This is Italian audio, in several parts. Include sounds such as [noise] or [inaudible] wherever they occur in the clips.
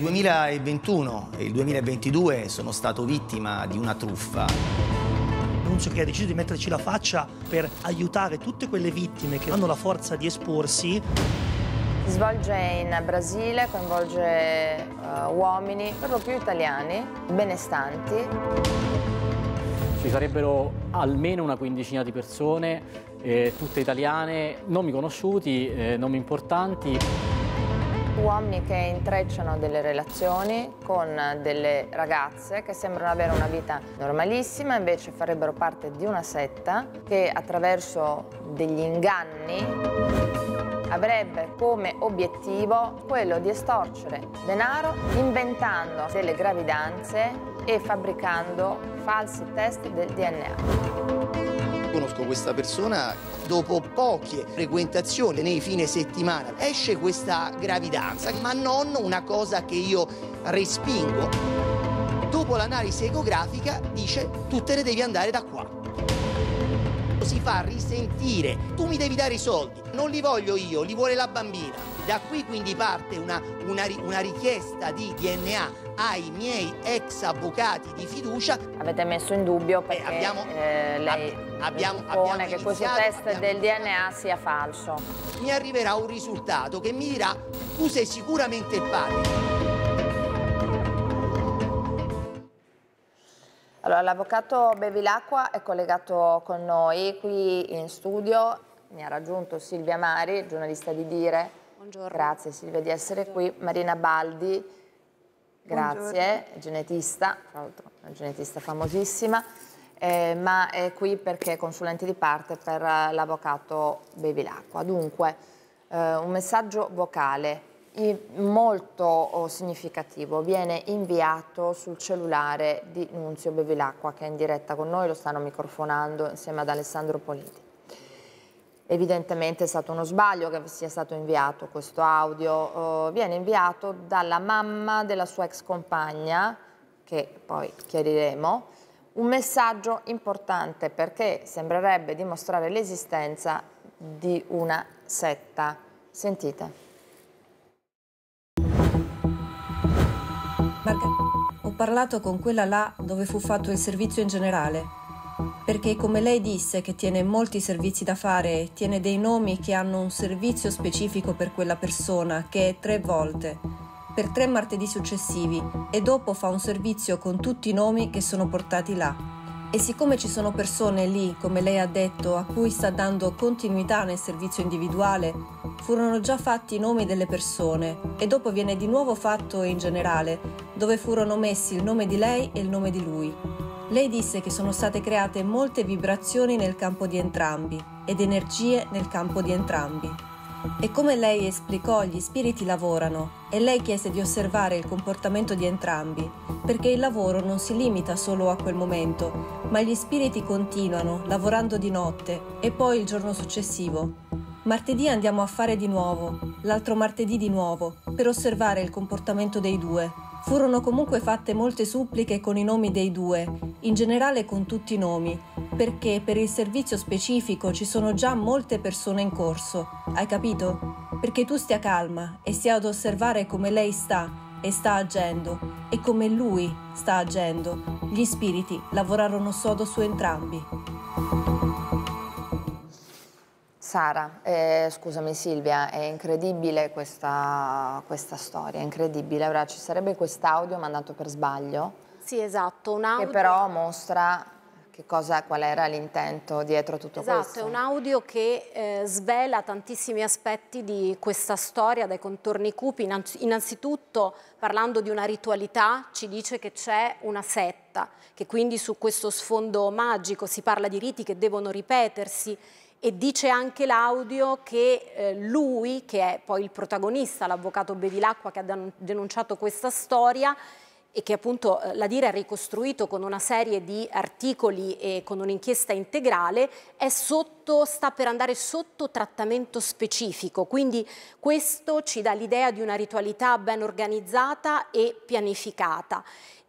2021 e il 2022 sono stato vittima di una truffa. Annunzio che ha deciso di metterci la faccia per aiutare tutte quelle vittime che hanno la forza di esporsi. Si svolge in Brasile, coinvolge uh, uomini, per lo più italiani, benestanti. Ci sarebbero almeno una quindicina di persone, eh, tutte italiane, nomi conosciuti, eh, nomi importanti uomini che intrecciano delle relazioni con delle ragazze che sembrano avere una vita normalissima, invece farebbero parte di una setta che attraverso degli inganni avrebbe come obiettivo quello di estorcere denaro inventando delle gravidanze e fabbricando falsi test del DNA. Conosco questa persona dopo poche frequentazioni nei fine settimana. Esce questa gravidanza, ma non una cosa che io respingo. Dopo l'analisi ecografica dice tu te ne devi andare da qua. Si fa risentire, tu mi devi dare i soldi, non li voglio io, li vuole la bambina. Da qui quindi parte una, una, una richiesta di DNA ai miei ex avvocati di fiducia. Avete messo in dubbio perché eh, abbiamo, eh, lei... Ab abbiamo, abbiamo che questo test del DNA sia falso. Mi arriverà un risultato che mi dirà tu sei sicuramente il padre. Allora, l'avvocato Bevilacqua è collegato con noi qui in studio, mi ha raggiunto Silvia Mari, giornalista di Dire. Buongiorno. Grazie Silvia di essere Buongiorno. qui. Marina Baldi, grazie, Buongiorno. genetista, tra l'altro una genetista famosissima eh, ma è qui perché è consulente di parte per eh, l'avvocato Bevilacqua. Dunque, eh, un messaggio vocale molto oh, significativo viene inviato sul cellulare di Nunzio Bevilacqua che è in diretta con noi, lo stanno microfonando insieme ad Alessandro Politi. Evidentemente è stato uno sbaglio che sia stato inviato questo audio, uh, viene inviato dalla mamma della sua ex compagna, che poi chiariremo, un messaggio importante perché sembrerebbe dimostrare l'esistenza di una setta. Sentite. Ho parlato con quella là dove fu fatto il servizio in generale, perché come lei disse che tiene molti servizi da fare, tiene dei nomi che hanno un servizio specifico per quella persona, che è tre volte per tre martedì successivi e dopo fa un servizio con tutti i nomi che sono portati là. E siccome ci sono persone lì, come lei ha detto, a cui sta dando continuità nel servizio individuale, furono già fatti i nomi delle persone e dopo viene di nuovo fatto in generale, dove furono messi il nome di lei e il nome di lui. Lei disse che sono state create molte vibrazioni nel campo di entrambi ed energie nel campo di entrambi. E come lei esplicò, gli spiriti lavorano e lei chiese di osservare il comportamento di entrambi, perché il lavoro non si limita solo a quel momento, ma gli spiriti continuano, lavorando di notte e poi il giorno successivo. Martedì andiamo a fare di nuovo, l'altro martedì di nuovo, per osservare il comportamento dei due Furono comunque fatte molte suppliche con i nomi dei due, in generale con tutti i nomi, perché per il servizio specifico ci sono già molte persone in corso. Hai capito? Perché tu stia calma e stia ad osservare come lei sta e sta agendo e come lui sta agendo. Gli spiriti lavorarono sodo su entrambi. Sara, eh, scusami Silvia, è incredibile questa, questa storia, è incredibile. Ora ci sarebbe quest'audio mandato per sbaglio. Sì, esatto, un audio. Che però mostra Cosa, qual era l'intento dietro tutto esatto, questo. Esatto, è un audio che eh, svela tantissimi aspetti di questa storia dai contorni cupi. Innanzitutto, parlando di una ritualità, ci dice che c'è una setta, che quindi su questo sfondo magico si parla di riti che devono ripetersi e dice anche l'audio che eh, lui, che è poi il protagonista, l'avvocato Bevilacqua che ha denunciato questa storia, e che appunto eh, la DIR ha ricostruito con una serie di articoli e con un'inchiesta integrale, sotto, sta per andare sotto trattamento specifico. Quindi questo ci dà l'idea di una ritualità ben organizzata e pianificata.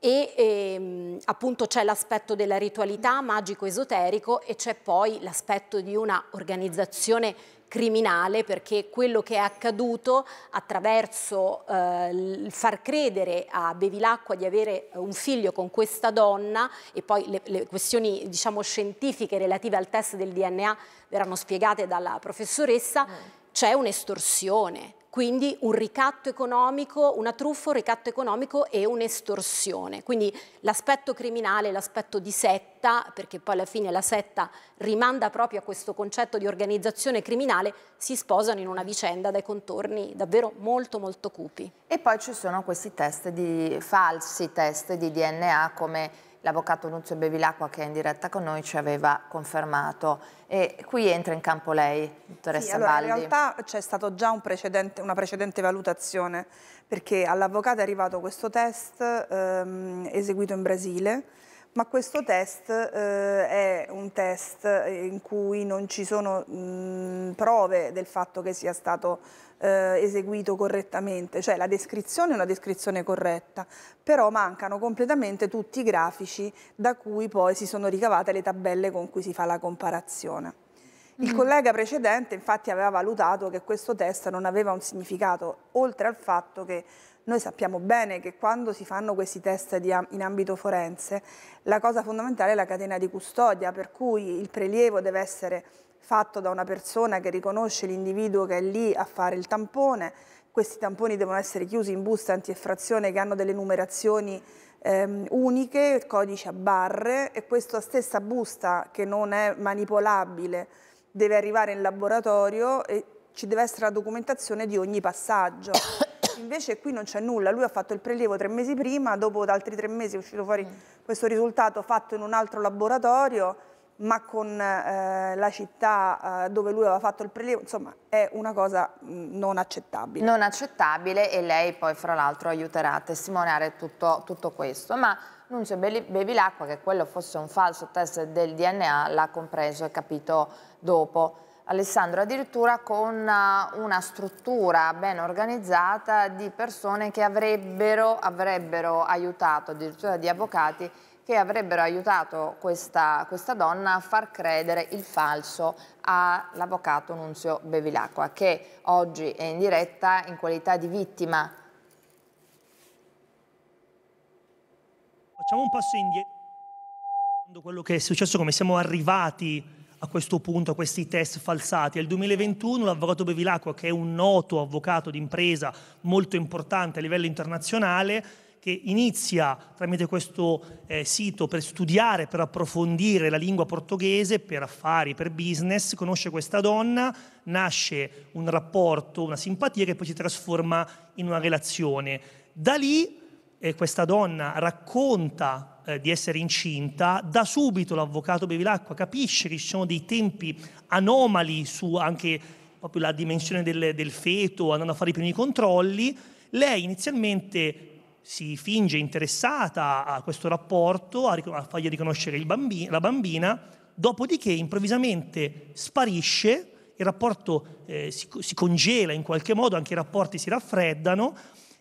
E ehm, appunto c'è l'aspetto della ritualità magico-esoterico e c'è poi l'aspetto di una organizzazione criminale perché quello che è accaduto attraverso eh, il far credere a Bevilacqua di avere un figlio con questa donna e poi le, le questioni diciamo, scientifiche relative al test del DNA verranno spiegate dalla professoressa, mm. c'è un'estorsione quindi un ricatto economico, una truffa, un ricatto economico e un'estorsione. Quindi l'aspetto criminale, l'aspetto di setta, perché poi alla fine la setta rimanda proprio a questo concetto di organizzazione criminale, si sposano in una vicenda dai contorni davvero molto molto cupi. E poi ci sono questi test di falsi test di DNA come l'avvocato Nunzio Bevilacqua che è in diretta con noi ci aveva confermato e qui entra in campo lei, dottoressa sì, allora, Baldi. In realtà c'è stata già un precedente, una precedente valutazione perché all'avvocato è arrivato questo test ehm, eseguito in Brasile ma questo test eh, è un test in cui non ci sono mh, mm, prove del fatto che sia stato eh, eseguito correttamente, cioè la descrizione è una descrizione corretta, però mancano completamente tutti i grafici da cui poi si sono ricavate le tabelle con cui si fa la comparazione. Il mm-hmm. collega precedente infatti aveva valutato che questo test non aveva un significato, oltre al fatto che noi sappiamo bene che quando si fanno questi test di, in ambito forense la cosa fondamentale è la catena di custodia, per cui il prelievo deve essere fatto da una persona che riconosce l'individuo che è lì a fare il tampone, questi tamponi devono essere chiusi in buste anti-effrazione che hanno delle numerazioni ehm, uniche, codici a barre e questa stessa busta che non è manipolabile deve arrivare in laboratorio e ci deve essere la documentazione di ogni passaggio. [coughs] Invece qui non c'è nulla, lui ha fatto il prelievo tre mesi prima, dopo altri tre mesi è uscito fuori mm. questo risultato fatto in un altro laboratorio, ma con eh, la città eh, dove lui aveva fatto il prelievo, insomma è una cosa mm, non accettabile. Non accettabile e lei poi fra l'altro aiuterà a testimoniare tutto, tutto questo, ma Nunzio Bevilacqua che quello fosse un falso test del DNA l'ha compreso e capito dopo. Alessandro, addirittura con eh, una struttura ben organizzata di persone che avrebbero, avrebbero aiutato, addirittura di avvocati, che avrebbero aiutato questa, questa donna a far credere il falso all'avvocato Nunzio Bevilacqua, che oggi è in diretta in qualità di vittima. Facciamo un passo indietro quello che è successo, come siamo arrivati a questo punto, a questi test falsati. Nel 2021 l'avvocato Bevilacqua, che è un noto avvocato d'impresa molto importante a livello internazionale, che inizia tramite questo eh, sito per studiare, per approfondire la lingua portoghese, per affari, per business, conosce questa donna, nasce un rapporto, una simpatia che poi si trasforma in una relazione. Da lì eh, questa donna racconta eh, di essere incinta, da subito l'avvocato Bevilacqua capisce che ci sono dei tempi anomali su anche proprio la dimensione del, del feto, andando a fare i primi controlli. Lei inizialmente si finge interessata a questo rapporto, a, a fargli riconoscere bambino, la bambina, dopodiché improvvisamente sparisce, il rapporto eh, si, si, congela in qualche modo, anche i rapporti si raffreddano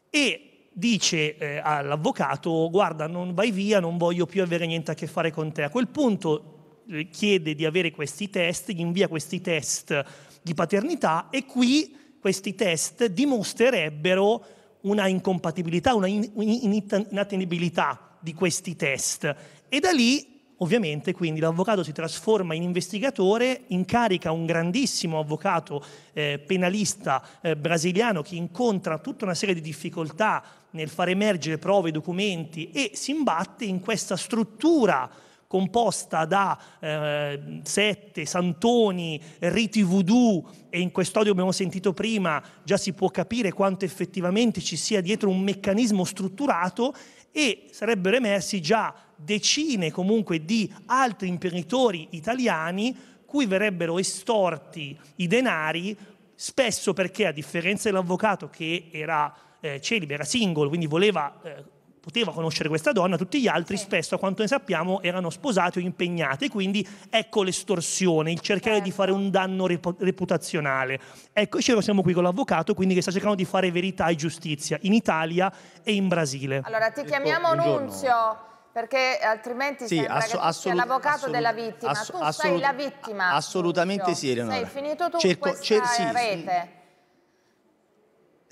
e dice eh, all'avvocato guarda non vai via, non voglio più avere niente a che fare con te. A quel punto eh, chiede di avere questi test, gli invia questi test di paternità e qui questi test dimostrerebbero una incompatibilità, una inattenibilità di questi test. E da lì Ovviamente quindi l'avvocato si trasforma in investigatore, incarica un grandissimo avvocato eh, penalista eh, brasiliano che incontra tutta una serie di difficoltà nel far emergere prove documenti e si imbatte in questa struttura composta da eh, sette, santoni, riti voodoo e in quest'odio abbiamo sentito prima, già si può capire quanto effettivamente ci sia dietro un meccanismo strutturato e sarebbero emersi già decine comunque di altri imprenditori italiani cui verrebbero estorti i denari, spesso perché a differenza dell'avvocato che era eh, celibe, era single, quindi voleva... Eh, poteva conoscere questa donna, tutti gli altri spesso, a quanto ne sappiamo, erano sposati o impegnati, quindi ecco l'estorsione, il cercare certo. di fare un certo. danno reputazionale. Eccoci, siamo qui con l'avvocato, quindi che sta cercando di fare verità e giustizia in Italia e in Brasile. Allora, ti eh, chiamiamo Nunzio perché altrimenti sì, sembra ass- assolut- l'avvocato assolut- della vittima, ass- tu assolut- sei la vittima. Assolutamente Nunzio. sì, Eleonora. Sei finito tu cerco, cer- sì, rete. Sì.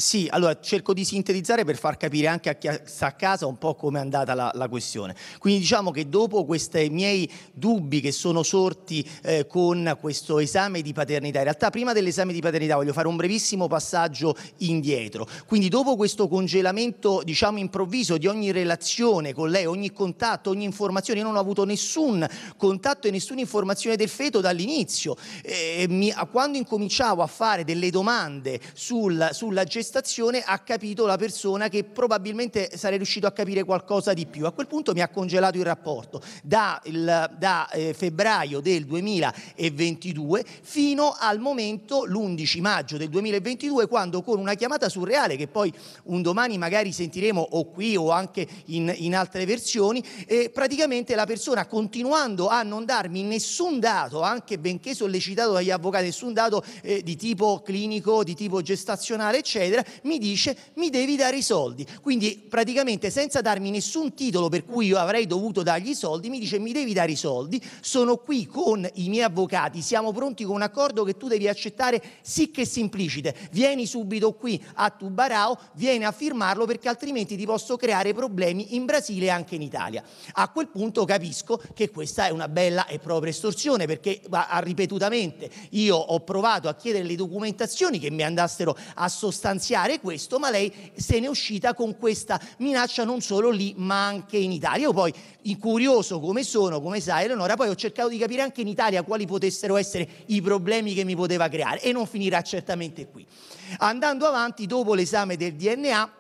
Sì, allora cerco di sintetizzare per far capire anche a chi sta a casa un po' come è andata la, la, questione. Quindi diciamo che dopo questi miei dubbi che sono sorti eh, con questo esame di paternità, in realtà prima dell'esame di paternità voglio fare un brevissimo passaggio indietro. Quindi dopo questo congelamento diciamo improvviso di ogni relazione con lei, ogni contatto, ogni informazione, io non ho avuto nessun contatto e nessuna informazione del feto dall'inizio. Eh, mi, quando incominciavo a fare delle domande sul, sulla gestione manifestazione ha capito la persona che probabilmente sarei riuscito a capire qualcosa di più. A quel punto mi ha congelato il rapporto da, il, da eh, febbraio del 2022 fino al momento, l'11 maggio del 2022, quando con una chiamata surreale che poi un domani magari sentiremo o qui o anche in, in altre versioni, eh, praticamente la persona continuando a non darmi nessun dato, anche benché sollecitato dagli avvocati, nessun dato eh, di tipo clinico, di tipo gestazionale, eccetera, eccetera, mi dice mi devi dare i soldi. Quindi praticamente senza darmi nessun titolo per cui io avrei dovuto dargli i soldi, mi dice mi devi dare i soldi, sono qui con i miei avvocati, siamo pronti con un accordo che tu devi accettare sì che simplicite, vieni subito qui a Tubarao, vieni a firmarlo perché altrimenti ti posso creare problemi in Brasile e anche in Italia. A quel punto capisco che questa è una bella e propria estorsione perché ripetutamente io ho provato a chiedere le documentazioni che mi andassero a sostanziare finanziare questo, ma lei se ne è uscita con questa minaccia non solo lì, ma anche in Italia. Io poi, curioso come sono, come sai Eleonora, poi ho cercato di capire anche in Italia quali potessero essere i problemi che mi poteva creare e non finirà certamente qui. Andando avanti, dopo l'esame del DNA,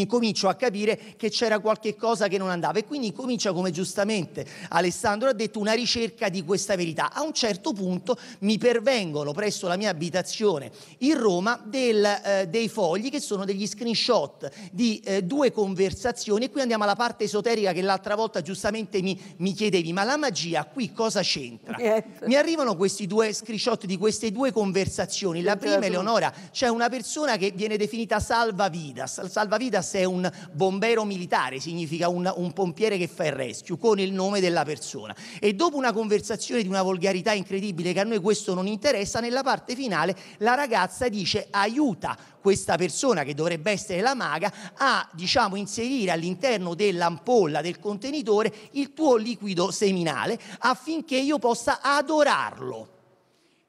incomincio a capire che c'era qualche cosa che non andava e quindi comincia come giustamente Alessandro ha detto una ricerca di questa verità. A un certo punto mi pervengono presso la mia abitazione in Roma del, eh, dei fogli che sono degli screenshot di eh, due conversazioni e qui andiamo alla parte esoterica che l'altra volta giustamente mi, mi chiedevi ma la magia qui cosa c'entra? Niente. Mi arrivano questi due screenshot di queste due conversazioni. La prima Eleonora, c'è una persona che viene definita salvavidas, salvavidas Veritas è un bombero militare, significa un, un pompiere che fa il rescue, con il nome della persona. E dopo una conversazione di una volgarità incredibile che a noi questo non interessa, nella parte finale la ragazza dice aiuta questa persona che dovrebbe essere la maga a diciamo inserire all'interno dell'ampolla del contenitore il tuo liquido seminale affinché io possa adorarlo.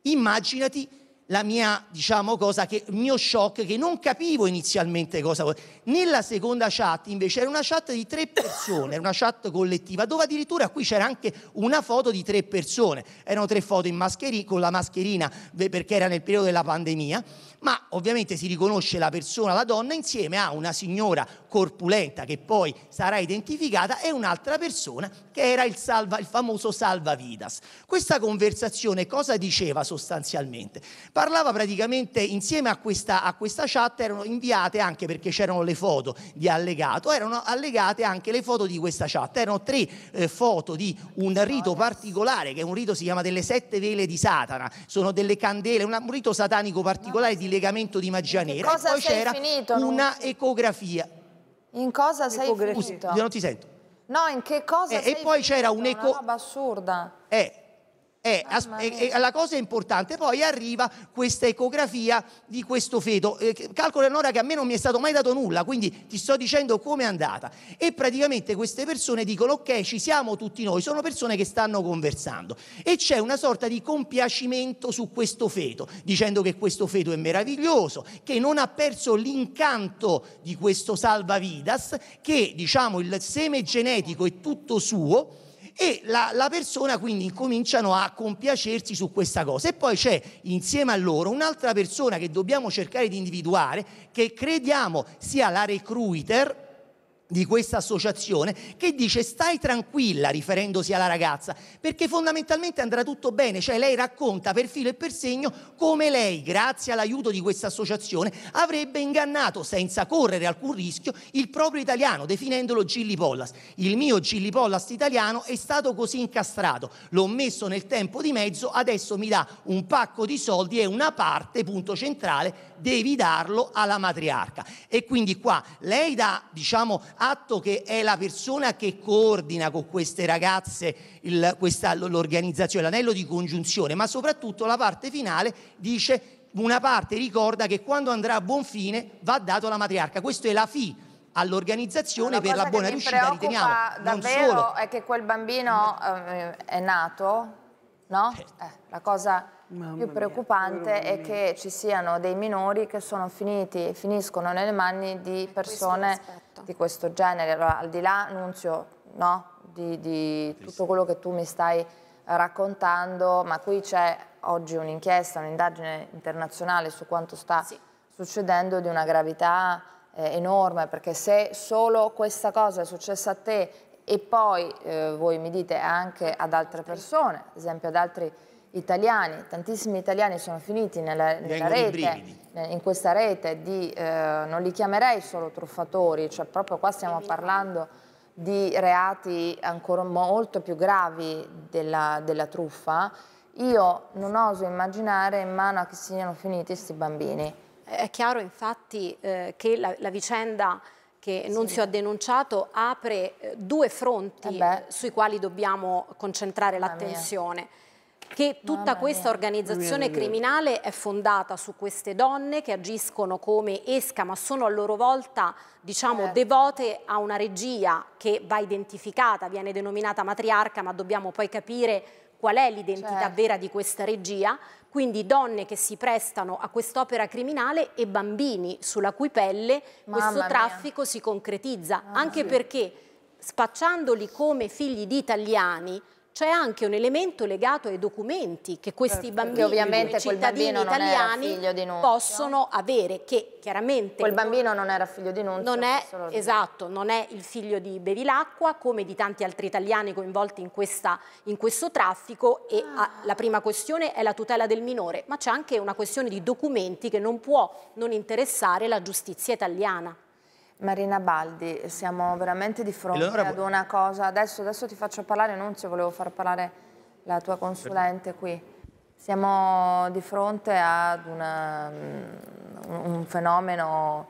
Immaginati la mia, diciamo, cosa che, il mio shock che non capivo inizialmente cosa Nella seconda chat invece era una chat di tre persone, era una chat collettiva, dove addirittura qui c'era anche una foto di tre persone. Erano tre foto in mascherina, con la mascherina perché era nel periodo della pandemia, ma ovviamente si riconosce la persona, la donna, insieme a una signora corpulenta che poi sarà identificata e un'altra persona che era il, salva, il famoso salvavidas. Questa conversazione cosa diceva sostanzialmente? parlava praticamente insieme a questa, a questa chat erano inviate anche perché c'erano le foto di allegato, erano allegate anche le foto di questa chat, erano tre eh, foto di un rito particolare che è un rito si chiama delle sette vele di Satana, sono delle candele, un rito satanico particolare di legamento di magia nera e poi c'era finito, una non... ecografia. In cosa sei finito? Scusi, non ti sento. No, in che cosa eh, E poi c'era un'eco... Una roba assurda. Eh, eh, eh, eh, la cosa importante, poi arriva questa ecografia di questo feto. Eh, calcola allora che a me non mi è stato mai dato nulla, quindi ti sto dicendo come è andata. E praticamente queste persone dicono: Ok, ci siamo tutti noi, sono persone che stanno conversando. E c'è una sorta di compiacimento su questo feto, dicendo che questo feto è meraviglioso, che non ha perso l'incanto di questo salvavidas, che diciamo il seme genetico è tutto suo e la, la persona quindi cominciano a compiacersi su questa cosa. E poi c'è insieme a loro un'altra persona che dobbiamo cercare di individuare, che crediamo sia la recruiter, di questa associazione che dice stai tranquilla riferendosi alla ragazza perché fondamentalmente andrà tutto bene, cioè lei racconta per filo e per segno come lei grazie all'aiuto di questa associazione avrebbe ingannato senza correre alcun rischio il proprio italiano definendolo Gilli Pollas. Il mio Gilli Pollas italiano è stato così incastrato, l'ho messo nel tempo di mezzo, adesso mi dà un pacco di soldi e una parte, punto centrale, devi darlo alla matriarca. E quindi qua lei dà diciamo Atto che è la persona che coordina con queste ragazze il, questa, l'organizzazione, l'anello di congiunzione, ma soprattutto la parte finale dice una parte ricorda che quando andrà a buon fine va dato alla matriarca. Questo è la FI all'organizzazione per la buona riuscita, riteniamo. davvero solo... è che quel bambino eh, è nato, no? Eh, eh la cosa Mamma più preoccupante mia, è che ci siano dei minori che sono finiti, e finiscono nelle mani di persone questo di questo genere. Allora, al di là, Nunzio, no? di, di tutto quello che tu mi stai raccontando, ma qui c'è oggi un'inchiesta, un'indagine internazionale su quanto sta sì. succedendo di una gravità eh, enorme, perché se solo questa cosa è successa a te e poi eh, voi mi dite anche ad altre persone, ad esempio ad altri italiani, tantissimi italiani sono finiti nella, nella rete, eh, in questa rete di, eh, non li chiamerei solo truffatori, cioè proprio qua stiamo parlando di reati ancora molto più gravi della, della truffa, io non oso immaginare in mano a che siano finiti questi bambini. È chiaro infatti eh, che la, la vicenda che Nunzio sì. ha denunciato apre eh, due fronti eh, eh sui quali dobbiamo concentrare l'attenzione che tutta questa organizzazione criminale è fondata su queste donne che agiscono come esca ma sono a loro volta diciamo certo. devote a una regia che va identificata, viene denominata matriarca ma dobbiamo poi capire qual è l'identità certo. vera di questa regia, quindi donne che si prestano a quest'opera criminale e bambini sulla cui pelle Mamma questo traffico mia. si concretizza, ah, anche sì. perché spacciandoli come figli di italiani c'è anche un elemento legato ai documenti che questi bambini, ovviamente cittadini italiani, possono avere, che chiaramente... Quel bambino non era figlio di Nunzio. Non è, esatto, non è il figlio di Bevilacqua, come di tanti altri italiani coinvolti in, questa, in questo traffico, e ah. a, la prima questione è la tutela del minore, ma c'è anche una questione di documenti che non può non interessare la giustizia italiana. Marina Baldi, siamo veramente di fronte allora... ad una cosa, adesso, adesso ti faccio parlare non Nunzio, volevo far parlare la tua consulente qui, siamo di fronte ad una, mm, un fenomeno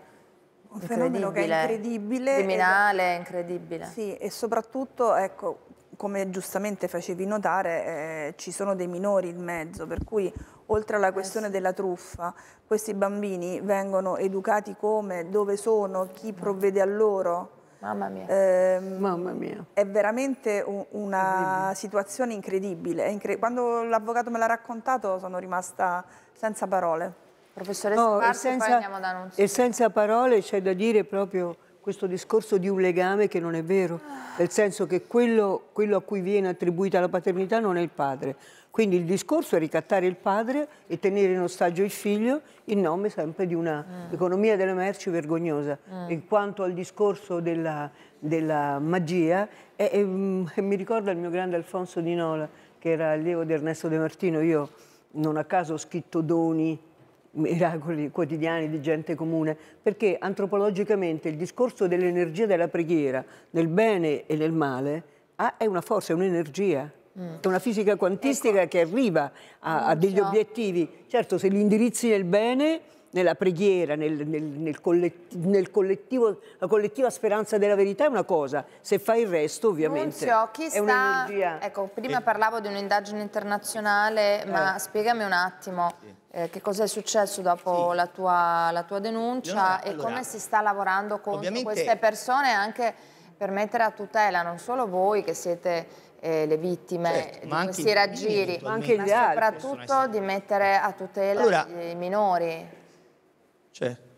un fenomeno che è incredibile. Criminale, ed, incredibile. Sì, e soprattutto, ecco, come giustamente facevi notare, eh, ci sono dei minori in mezzo, per cui oltre alla eh questione della truffa, questi bambini vengono educati come, dove sono, chi mm. provvede a loro. Mamma mia. Eh, Mamma mia. È veramente una situazione incredibile. Incre Quando l'avvocato me l'ha raccontato sono rimasta senza parole. Professoressa, no, Sparto, e, senza, e senza parole c'è da dire proprio questo discorso di un legame che non è vero, nel senso che quello, quello a cui viene attribuita la paternità non è il padre. Quindi il discorso è ricattare il padre e tenere in ostaggio il figlio in nome sempre di un'economia mm. delle merci vergognosa. Mm. E quanto al discorso della, della magia, è, è, mm, mi ricorda il mio grande Alfonso Di Nola, che era allievo di Ernesto De Martino, io non a caso ho scritto Doni, miracoli quotidiani di gente comune, perché antropologicamente il discorso dell'energia della preghiera, del bene e del male, ah, è una forza, è un'energia. Mm. È una fisica quantistica ecco. che arriva a, a degli obiettivi. Certo, se li indirizzi nel bene, nella preghiera, nel, nel, nel, colletti, nel, collettivo, la collettiva speranza della verità è una cosa, se fai il resto ovviamente Nunzio, chi è un'energia. Ecco, prima eh. parlavo di un'indagine internazionale, eh. ma eh. spiegami un attimo. Sì. Eh, che cosa è successo dopo sì. la, tua, la, tua, denuncia no, e allora, come si sta lavorando con queste persone anche per mettere a tutela non solo voi che siete eh, le vittime certo, di questi raggiri, ma anche gli ma soprattutto di mettere a tutela allora, i minori. Certo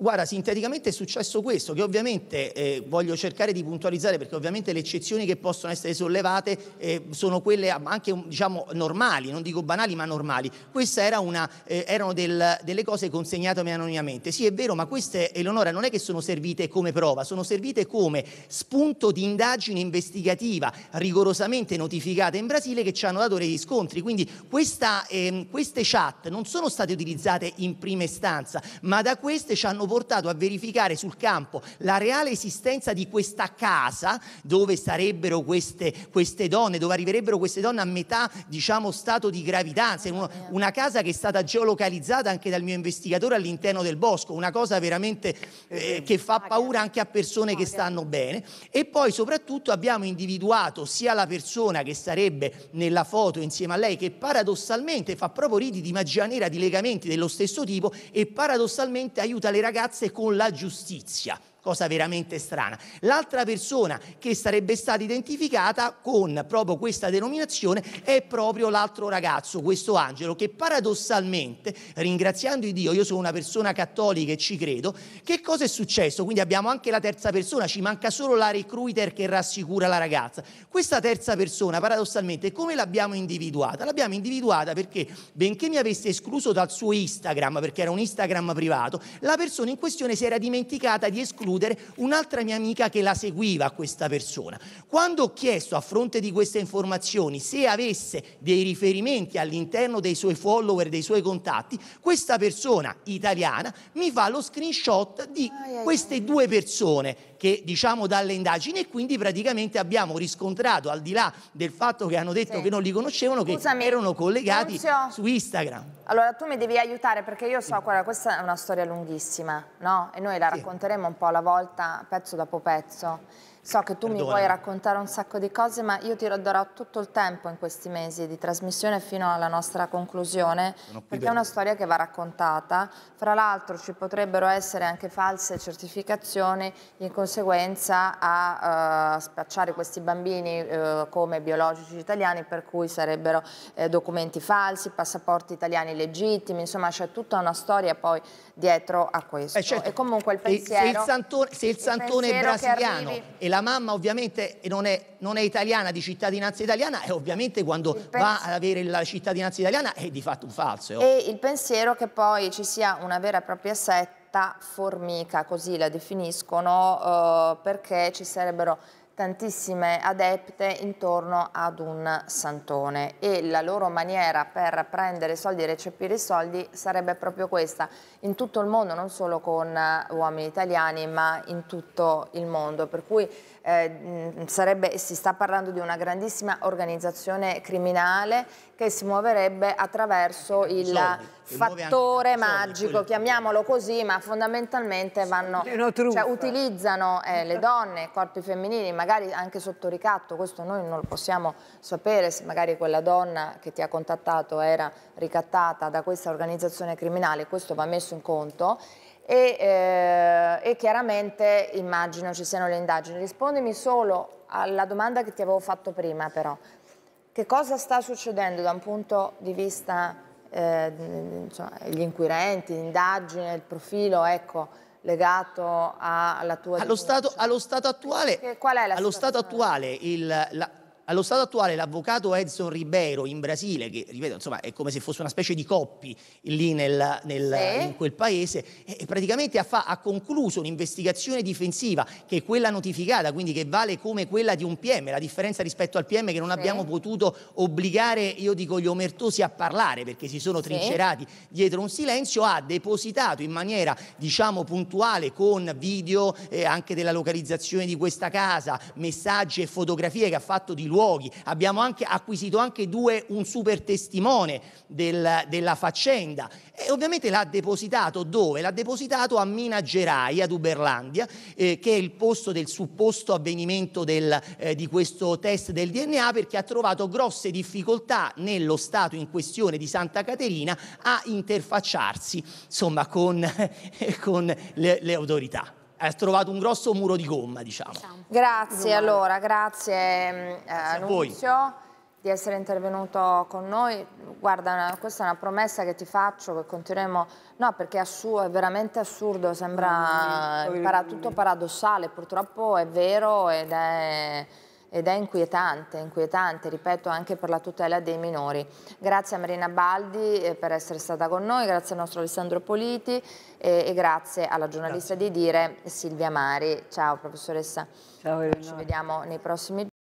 guarda, sinteticamente è successo questo, che ovviamente eh, voglio cercare di puntualizzare perché ovviamente le eccezioni che possono essere sollevate eh, sono quelle anche diciamo normali, non dico banali ma normali. Queste era eh, erano del, delle cose consegnate anonimamente. Sì, è vero, ma queste, Eleonora, non è che sono servite come prova, sono servite come spunto di indagine investigativa rigorosamente notificata in Brasile che ci hanno dato dei riscontri. Quindi questa, ehm, queste chat non sono state utilizzate in prima istanza, ma da queste ci hanno portato a verificare sul campo la reale esistenza di questa casa dove sarebbero queste, queste donne, dove arriverebbero queste donne a metà diciamo stato di gravidanza, una, una casa che è stata geolocalizzata anche dal mio investigatore all'interno del bosco, una cosa veramente eh, che fa paura anche a persone che stanno bene e poi soprattutto abbiamo individuato sia la persona che sarebbe nella foto insieme a lei che paradossalmente fa proprio riti di magia nera di legamenti dello stesso tipo e paradossalmente aiuta le ragazze ragazze con la giustizia cosa veramente strana. L'altra persona che sarebbe stata identificata con proprio questa denominazione è proprio l'altro ragazzo, questo angelo, che paradossalmente, ringraziando Dio, io sono una persona cattolica e ci credo, che cosa è successo? Quindi abbiamo anche la terza persona, ci manca solo la recruiter che rassicura la ragazza. Questa terza persona, paradossalmente, come l'abbiamo individuata? L'abbiamo individuata perché, benché mi avesse escluso dal suo Instagram, perché era un Instagram privato, la persona in questione si era dimenticata di escludere escludere un'altra mia amica che la seguiva questa persona. Quando ho chiesto a fronte di queste informazioni se avesse dei riferimenti all'interno dei suoi follower, dei suoi contatti, questa persona italiana mi fa lo screenshot di queste due persone che diciamo dalle indagini e quindi praticamente abbiamo riscontrato, al di là del fatto che hanno detto sì. che non li conoscevano, Scusami, che erano collegati Nunzio. su Instagram. Allora tu mi devi aiutare perché io so, guarda, questa è una storia lunghissima, no? E noi la sì. racconteremo un po' alla volta, pezzo dopo pezzo. So che tu Perdona. mi puoi raccontare un sacco di cose, ma io ti darò tutto il tempo in questi mesi di trasmissione fino alla nostra conclusione, perché è una storia che va raccontata. Fra l'altro ci potrebbero essere anche false certificazioni in conseguenza a eh, spacciare questi bambini eh, come biologici italiani, per cui sarebbero eh, documenti falsi, passaporti italiani legittimi, insomma c'è tutta una storia poi dietro a questo. Eh, certo. E comunque il pensiero... Se, se il, santone, se il santone il brasiliano e la mamma ovviamente non è, non è, italiana di cittadinanza italiana e ovviamente quando va ad avere la cittadinanza italiana è di fatto un falso. E il pensiero che poi ci sia una vera e propria setta formica, così la definiscono, eh, perché ci sarebbero tantissime adepte intorno ad un santone e la loro maniera per prendere soldi e recepire soldi sarebbe proprio questa in tutto il mondo non solo con eh, uomini italiani ma in tutto il mondo per cui eh, sarebbe, si sta parlando di una grandissima organizzazione criminale che si muoverebbe attraverso il soldi, fattore magico, soldi, chiamiamolo così, ma fondamentalmente vanno, cioè, utilizzano eh, le donne, i corpi femminili, magari anche sotto ricatto, questo noi non lo possiamo sapere se magari quella donna che ti ha contattato era ricattata da questa organizzazione criminale, questo va messo in conto e, eh, e chiaramente immagino ci siano le indagini. Rispondimi solo alla domanda che ti avevo fatto prima però. Che cosa sta succedendo da un punto di vista eh, insomma, gli inquirenti, l'indagine, il profilo, ecco, legato alla tua... Allo stato, allo stato attuale, che, qual è la allo stato attuale il, la, allo stato attuale l'avvocato Edson Ribeiro in Brasile, che ripeto, insomma, è come se fosse una specie di coppi lì nel, nel, eh? in quel paese, praticamente ha, fa, ha, concluso un'investigazione difensiva che è quella notificata, quindi che vale come quella di un PM, la differenza rispetto al PM che non eh? abbiamo potuto obbligare, io dico gli omertosi a parlare perché si sono trincerati eh? dietro un silenzio, ha depositato in maniera diciamo puntuale con video eh, anche della localizzazione di questa casa, messaggi e fotografie che ha fatto di luogo luoghi. Abbiamo anche acquisito anche due, un super testimone del, della faccenda e ovviamente l'ha depositato dove? L'ha depositato a Mina Gerai, ad Uberlandia, eh, che è il posto del supposto avvenimento del, eh, di questo test del DNA perché ha trovato grosse difficoltà nello Stato in questione di Santa Caterina a interfacciarsi insomma, con, [laughs] con le, le autorità hai trovato un grosso muro di gomma, diciamo. diciamo. Grazie, allora, grazie, eh, grazie eh, Nunzio di essere intervenuto con noi. Guarda, una, questa è una promessa che ti faccio, che continueremo... No, perché è, assurdo, è veramente assurdo, sembra mm, para, tutto paradossale, purtroppo è vero ed è ed è inquietante, inquietante, ripeto, anche per la tutela dei minori. Grazie a Marina Baldi eh, per essere stata con noi, grazie al nostro Alessandro Politi e, eh, e grazie alla giornalista grazie. di Dire Silvia Mari. Ciao professoressa, Ciao, Elena. ci vediamo nei prossimi giorni.